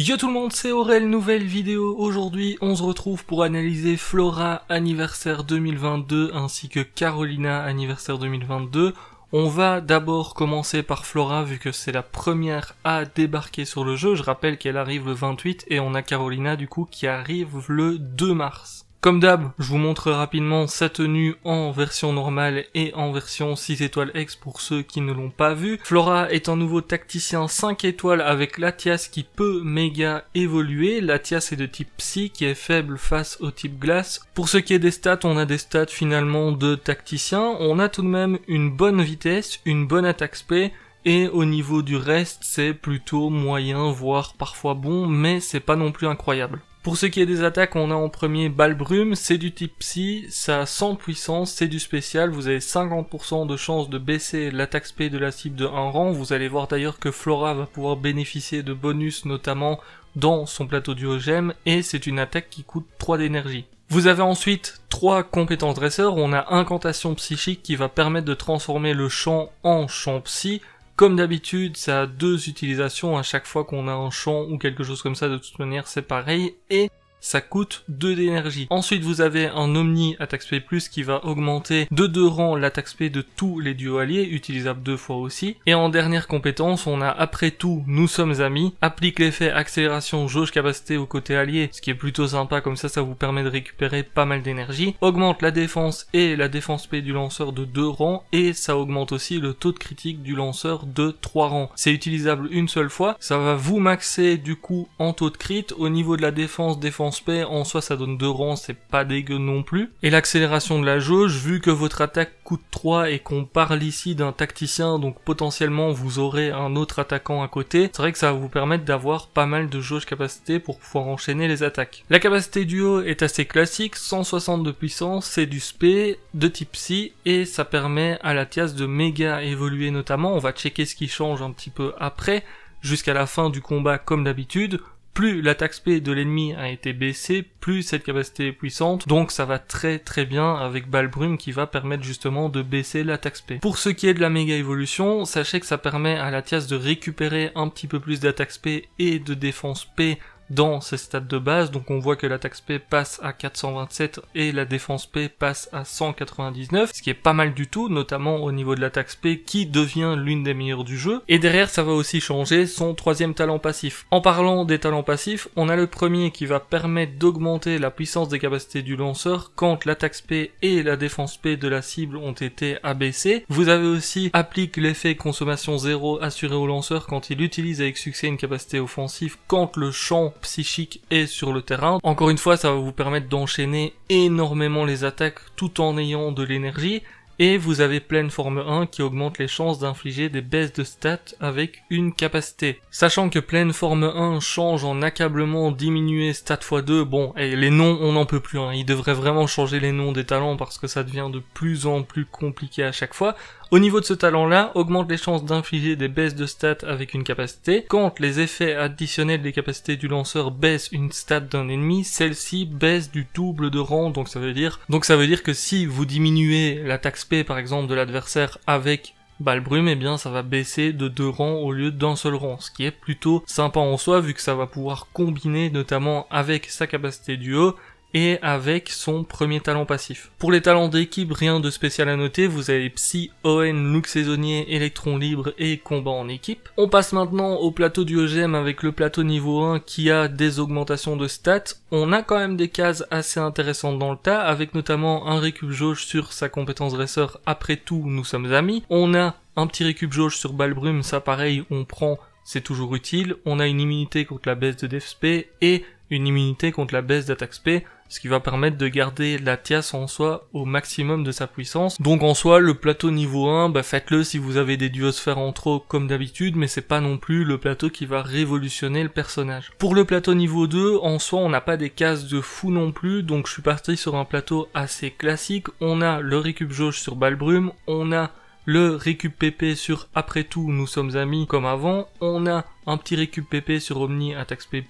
Yo tout le monde, c'est Aurel, nouvelle vidéo. Aujourd'hui, on se retrouve pour analyser Flora anniversaire 2022 ainsi que Carolina anniversaire 2022. On va d'abord commencer par Flora vu que c'est la première à débarquer sur le jeu. Je rappelle qu'elle arrive le 28 et on a Carolina du coup qui arrive le 2 mars. Comme d'hab, je vous montre rapidement sa tenue en version normale et en version 6 étoiles X pour ceux qui ne l'ont pas vu. Flora est un nouveau tacticien 5 étoiles avec l'Atias qui peut méga évoluer. L'Atias est de type psy qui est faible face au type glace. Pour ce qui est des stats, on a des stats finalement de tacticien. On a tout de même une bonne vitesse, une bonne attaque spé, et au niveau du reste, c'est plutôt moyen, voire parfois bon, mais c'est pas non plus incroyable. Pour ce qui est des attaques, on a en premier Balbrume, c'est du type psy, ça a 100 puissance, c'est du spécial, vous avez 50% de chance de baisser l'attaque spé de la cible de 1 rang, vous allez voir d'ailleurs que Flora va pouvoir bénéficier de bonus notamment dans son plateau duogème, et c'est une attaque qui coûte 3 d'énergie. Vous avez ensuite trois compétences dresseurs, on a incantation psychique qui va permettre de transformer le champ en champ psy, comme d'habitude, ça a deux utilisations à chaque fois qu'on a un champ ou quelque chose comme ça, de toute manière c'est pareil. Et ça coûte 2 d'énergie. Ensuite, vous avez un Omni attaque plus qui va augmenter de 2 rangs l'attaque SP de tous les duos alliés, utilisable deux fois aussi. Et en dernière compétence, on a après tout, nous sommes amis, applique l'effet accélération jauge capacité au côté allié, ce qui est plutôt sympa, comme ça, ça vous permet de récupérer pas mal d'énergie, augmente la défense et la défense P du lanceur de deux rangs, et ça augmente aussi le taux de critique du lanceur de trois rangs. C'est utilisable une seule fois, ça va vous maxer du coup en taux de crit, au niveau de la défense, défense en soi ça donne deux rangs, c'est pas dégueu non plus. Et l'accélération de la jauge, vu que votre attaque coûte 3 et qu'on parle ici d'un tacticien, donc potentiellement vous aurez un autre attaquant à côté, c'est vrai que ça va vous permettre d'avoir pas mal de jauge capacité pour pouvoir enchaîner les attaques. La capacité duo est assez classique, 160 de puissance, c'est du spé de type psy et ça permet à la Tias de méga évoluer notamment, on va checker ce qui change un petit peu après, jusqu'à la fin du combat comme d'habitude, plus l'attaque taxe de l'ennemi a été baissée, plus cette capacité est puissante, donc ça va très très bien avec Brume qui va permettre justement de baisser l'attaque taxe Pour ce qui est de la méga évolution, sachez que ça permet à la Thias de récupérer un petit peu plus d'attaque P et de défense P dans ses stats de base. Donc on voit que l'attaque P passe à 427 et la défense P passe à 199, ce qui est pas mal du tout, notamment au niveau de l'attaque P qui devient l'une des meilleures du jeu. Et derrière, ça va aussi changer son troisième talent passif. En parlant des talents passifs, on a le premier qui va permettre d'augmenter la puissance des capacités du lanceur quand l'attaque P et la défense P de la cible ont été abaissées. Vous avez aussi applique l'effet consommation zéro assuré au lanceur quand il utilise avec succès une capacité offensive quand le champ psychique et sur le terrain. Encore une fois, ça va vous permettre d'enchaîner énormément les attaques tout en ayant de l'énergie. Et vous avez pleine forme 1 qui augmente les chances d'infliger des baisses de stats avec une capacité. Sachant que pleine forme 1 change en accablement diminué stat x2, bon, et les noms on n'en peut plus, hein. il devrait vraiment changer les noms des talents parce que ça devient de plus en plus compliqué à chaque fois. Au niveau de ce talent-là, augmente les chances d'infliger des baisses de stats avec une capacité. Quand les effets additionnels des capacités du lanceur baissent une stat d'un ennemi, celle-ci baisse du double de rang, donc ça veut dire, donc ça veut dire que si vous diminuez l'attaque spé par exemple de l'adversaire avec Balle brume, eh bien, ça va baisser de deux rangs au lieu d'un seul rang, ce qui est plutôt sympa en soi, vu que ça va pouvoir combiner, notamment avec sa capacité du haut et avec son premier talent passif. Pour les talents d'équipe, rien de spécial à noter, vous avez Psy, Owen, look Saisonnier, Electron Libre et Combat en équipe. On passe maintenant au plateau du OGM e avec le plateau niveau 1 qui a des augmentations de stats. On a quand même des cases assez intéressantes dans le tas, avec notamment un récup jauge sur sa compétence dresseur après tout nous sommes amis. On a un petit récup jauge sur Balbrum, ça pareil, on prend, c'est toujours utile. On a une immunité contre la baisse de DFSP et une immunité contre la baisse d'attaque SP ce qui va permettre de garder la Tias en soi au maximum de sa puissance. Donc en soi, le plateau niveau 1, bah faites-le si vous avez des duosphères en trop comme d'habitude, mais c'est pas non plus le plateau qui va révolutionner le personnage. Pour le plateau niveau 2, en soi, on n'a pas des cases de fou non plus, donc je suis parti sur un plateau assez classique. On a le récup jauge sur Balbrum, on a le récup PP sur Après tout, nous sommes amis comme avant, on a un petit récup PP sur Omni atax P+,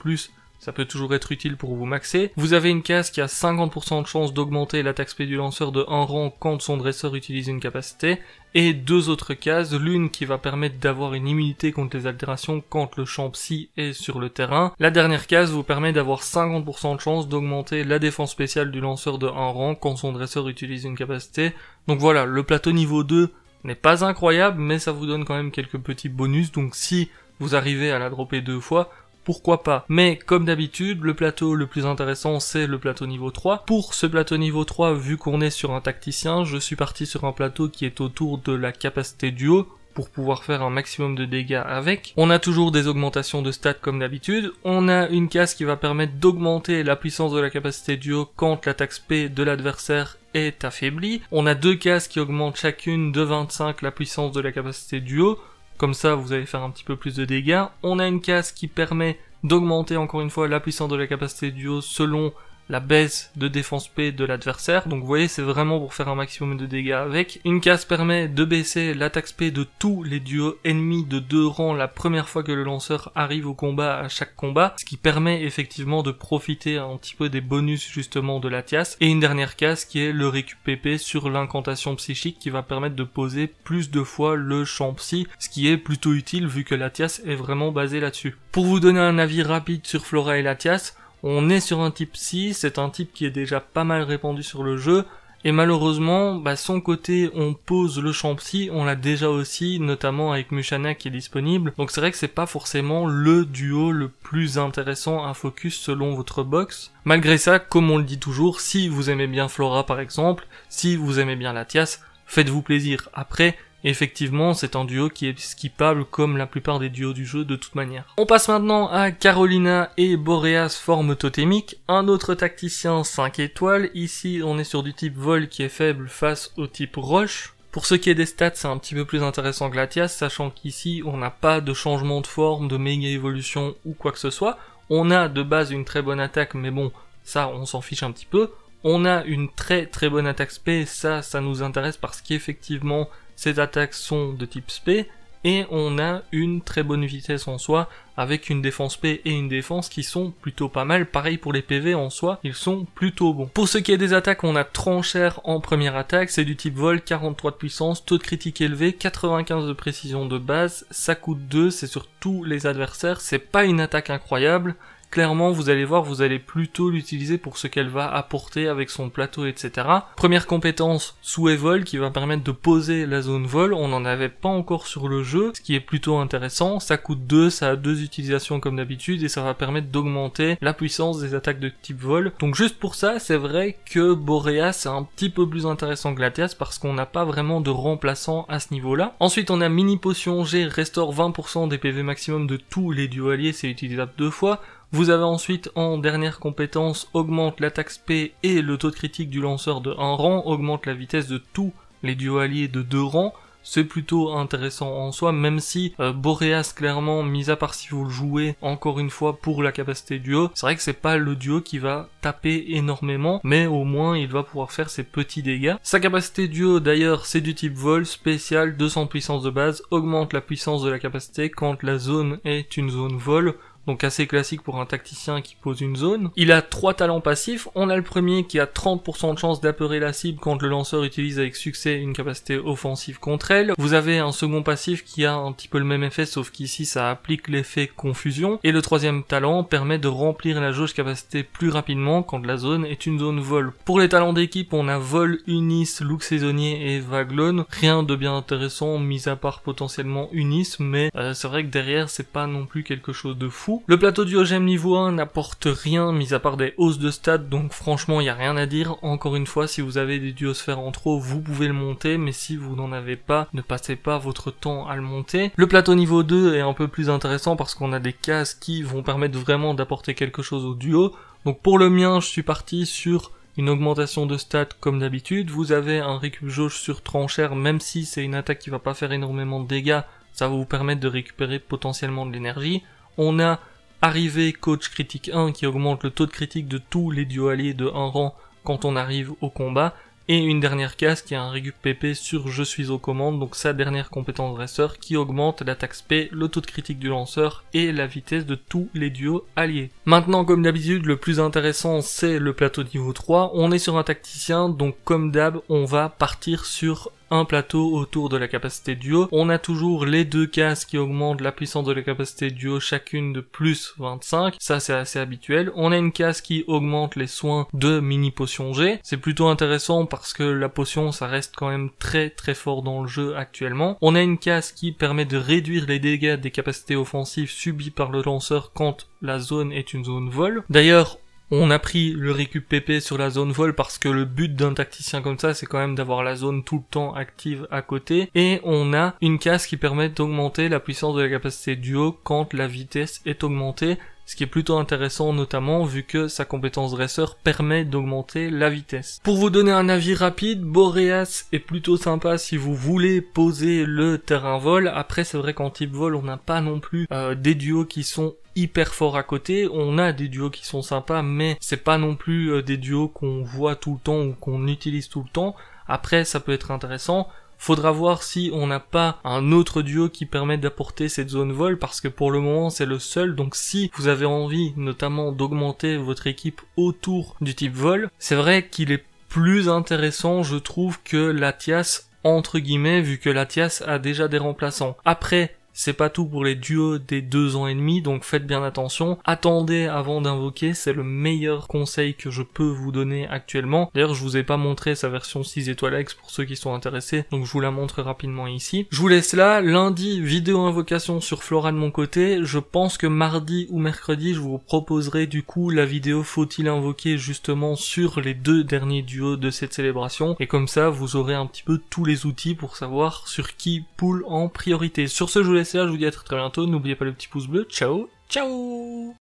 ça peut toujours être utile pour vous maxer. Vous avez une case qui a 50% de chance d'augmenter l'attaque spé du lanceur de 1 rang quand son dresseur utilise une capacité, et deux autres cases, l'une qui va permettre d'avoir une immunité contre les altérations quand le champ psy est sur le terrain. La dernière case vous permet d'avoir 50% de chance d'augmenter la défense spéciale du lanceur de 1 rang quand son dresseur utilise une capacité. Donc voilà, le plateau niveau 2 n'est pas incroyable, mais ça vous donne quand même quelques petits bonus, donc si vous arrivez à la dropper deux fois, pourquoi pas. Mais comme d'habitude, le plateau le plus intéressant c'est le plateau niveau 3. Pour ce plateau niveau 3, vu qu'on est sur un tacticien, je suis parti sur un plateau qui est autour de la capacité duo, pour pouvoir faire un maximum de dégâts avec. On a toujours des augmentations de stats comme d'habitude. On a une case qui va permettre d'augmenter la puissance de la capacité duo quand l'attaque P de l'adversaire est affaiblie. On a deux cases qui augmentent chacune de 25 la puissance de la capacité duo comme ça, vous allez faire un petit peu plus de dégâts. On a une case qui permet d'augmenter encore une fois la puissance de la capacité du haut selon la baisse de défense P de l'adversaire. Donc vous voyez, c'est vraiment pour faire un maximum de dégâts avec. Une case permet de baisser l'attaque P de tous les duos ennemis de deux rangs la première fois que le lanceur arrive au combat à chaque combat, ce qui permet effectivement de profiter un petit peu des bonus justement de la Et une dernière case qui est le récup PP sur l'incantation psychique qui va permettre de poser plus de fois le champ psy, ce qui est plutôt utile vu que la est vraiment basée là-dessus. Pour vous donner un avis rapide sur Flora et Latias, on est sur un type psy, c'est un type qui est déjà pas mal répandu sur le jeu, et malheureusement, bah, son côté on pose le champ psy, on l'a déjà aussi, notamment avec Mushana qui est disponible. Donc c'est vrai que c'est pas forcément le duo le plus intéressant à focus selon votre box. Malgré ça, comme on le dit toujours, si vous aimez bien Flora par exemple, si vous aimez bien Latias, faites-vous plaisir. Après, effectivement, c'est un duo qui est skippable comme la plupart des duos du jeu de toute manière. On passe maintenant à Carolina et Boreas forme totémique, un autre tacticien 5 étoiles. Ici, on est sur du type vol qui est faible face au type roche. Pour ce qui est des stats, c'est un petit peu plus intéressant que l'Atias, sachant qu'ici, on n'a pas de changement de forme, de méga évolution ou quoi que ce soit. On a de base une très bonne attaque, mais bon, ça, on s'en fiche un petit peu. On a une très très bonne attaque sp, ça, ça nous intéresse parce qu'effectivement, ces attaques sont de type SP et on a une très bonne vitesse en soi avec une défense P et une défense qui sont plutôt pas mal. Pareil pour les PV en soi, ils sont plutôt bons. Pour ce qui est des attaques, on a Tranchère en première attaque, c'est du type vol, 43 de puissance, taux de critique élevé, 95 de précision de base, ça coûte 2, c'est sur tous les adversaires, c'est pas une attaque incroyable, clairement, vous allez voir, vous allez plutôt l'utiliser pour ce qu'elle va apporter avec son plateau, etc. Première compétence, souhait vol, qui va permettre de poser la zone vol. On n'en avait pas encore sur le jeu, ce qui est plutôt intéressant. Ça coûte 2, ça a deux utilisations comme d'habitude, et ça va permettre d'augmenter la puissance des attaques de type vol. Donc juste pour ça, c'est vrai que Boreas est un petit peu plus intéressant que Latias, parce qu'on n'a pas vraiment de remplaçant à ce niveau-là. Ensuite, on a Mini Potion G, Restore 20% des PV maximum de tous les dualiers, c'est utilisable deux fois. Vous avez ensuite en dernière compétence augmente l'attaque P et le taux de critique du lanceur de 1 rang, augmente la vitesse de tous les duos alliés de 2 rangs. C'est plutôt intéressant en soi, même si euh, Boreas clairement, mis à part si vous le jouez encore une fois pour la capacité duo, c'est vrai que c'est pas le duo qui va taper énormément, mais au moins il va pouvoir faire ses petits dégâts. Sa capacité duo d'ailleurs c'est du type vol, spécial, 200 puissance de base, augmente la puissance de la capacité quand la zone est une zone vol donc assez classique pour un tacticien qui pose une zone. Il a trois talents passifs. On a le premier qui a 30% de chance d'apeurer la cible quand le lanceur utilise avec succès une capacité offensive contre elle. Vous avez un second passif qui a un petit peu le même effet, sauf qu'ici ça applique l'effet confusion. Et le troisième talent permet de remplir la jauge capacité plus rapidement quand la zone est une zone vol. Pour les talents d'équipe, on a vol, unis, look saisonnier et vaglone. Rien de bien intéressant, mis à part potentiellement unis, mais euh, c'est vrai que derrière c'est pas non plus quelque chose de fou. Le plateau du OGM niveau 1 n'apporte rien, mis à part des hausses de stats, donc franchement, il n'y a rien à dire. Encore une fois, si vous avez des duosphères en trop, vous pouvez le monter, mais si vous n'en avez pas, ne passez pas votre temps à le monter. Le plateau niveau 2 est un peu plus intéressant parce qu'on a des cases qui vont permettre vraiment d'apporter quelque chose au duo. Donc pour le mien, je suis parti sur une augmentation de stats comme d'habitude. Vous avez un récup jauge sur tranchère, même si c'est une attaque qui va pas faire énormément de dégâts, ça va vous permettre de récupérer potentiellement de l'énergie. On a arrivé coach critique 1 qui augmente le taux de critique de tous les alliés de 1 rang quand on arrive au combat. Et une dernière case qui a un récup PP sur je suis aux commandes, donc sa dernière compétence dresseur qui augmente l'attaque SP, le taux de critique du lanceur et la vitesse de tous les duos alliés. Maintenant, comme d'habitude, le plus intéressant c'est le plateau niveau 3. On est sur un tacticien, donc comme d'hab, on va partir sur un plateau autour de la capacité duo. On a toujours les deux cases qui augmentent la puissance de la capacité duo, chacune de plus 25. Ça, c'est assez habituel. On a une case qui augmente les soins de mini potion G. C'est plutôt intéressant parce que la potion, ça reste quand même très très fort dans le jeu actuellement. On a une case qui permet de réduire les dégâts des capacités offensives subies par le lanceur quand la zone est une zone vol. D'ailleurs, on a pris le récup PP sur la zone vol parce que le but d'un tacticien comme ça, c'est quand même d'avoir la zone tout le temps active à côté. Et on a une casse qui permet d'augmenter la puissance de la capacité duo quand la vitesse est augmentée ce qui est plutôt intéressant notamment vu que sa compétence dresseur permet d'augmenter la vitesse. Pour vous donner un avis rapide, Boreas est plutôt sympa si vous voulez poser le terrain vol. Après c'est vrai qu'en type vol on n'a pas non plus euh, des duos qui sont hyper forts à côté. On a des duos qui sont sympas, mais c'est pas non plus euh, des duos qu'on voit tout le temps ou qu'on utilise tout le temps. Après, ça peut être intéressant. Faudra voir si on n'a pas un autre duo qui permet d'apporter cette zone vol parce que pour le moment c'est le seul. Donc si vous avez envie notamment d'augmenter votre équipe autour du type vol, c'est vrai qu'il est plus intéressant je trouve que l'Athias entre guillemets vu que l'Athias a déjà des remplaçants. Après, c'est pas tout pour les duos des deux ans et demi, donc faites bien attention. Attendez avant d'invoquer, c'est le meilleur conseil que je peux vous donner actuellement. D'ailleurs, je vous ai pas montré sa version 6 étoiles X pour ceux qui sont intéressés, donc je vous la montre rapidement ici. Je vous laisse là. Lundi, vidéo invocation sur Flora de mon côté. Je pense que mardi ou mercredi, je vous proposerai du coup la vidéo faut-il invoquer justement sur les deux derniers duos de cette célébration. Et comme ça, vous aurez un petit peu tous les outils pour savoir sur qui poule en priorité. Sur ce, je vous laisse c'est là, je vous dis à très, très bientôt. N'oubliez pas le petit pouce bleu. Ciao, ciao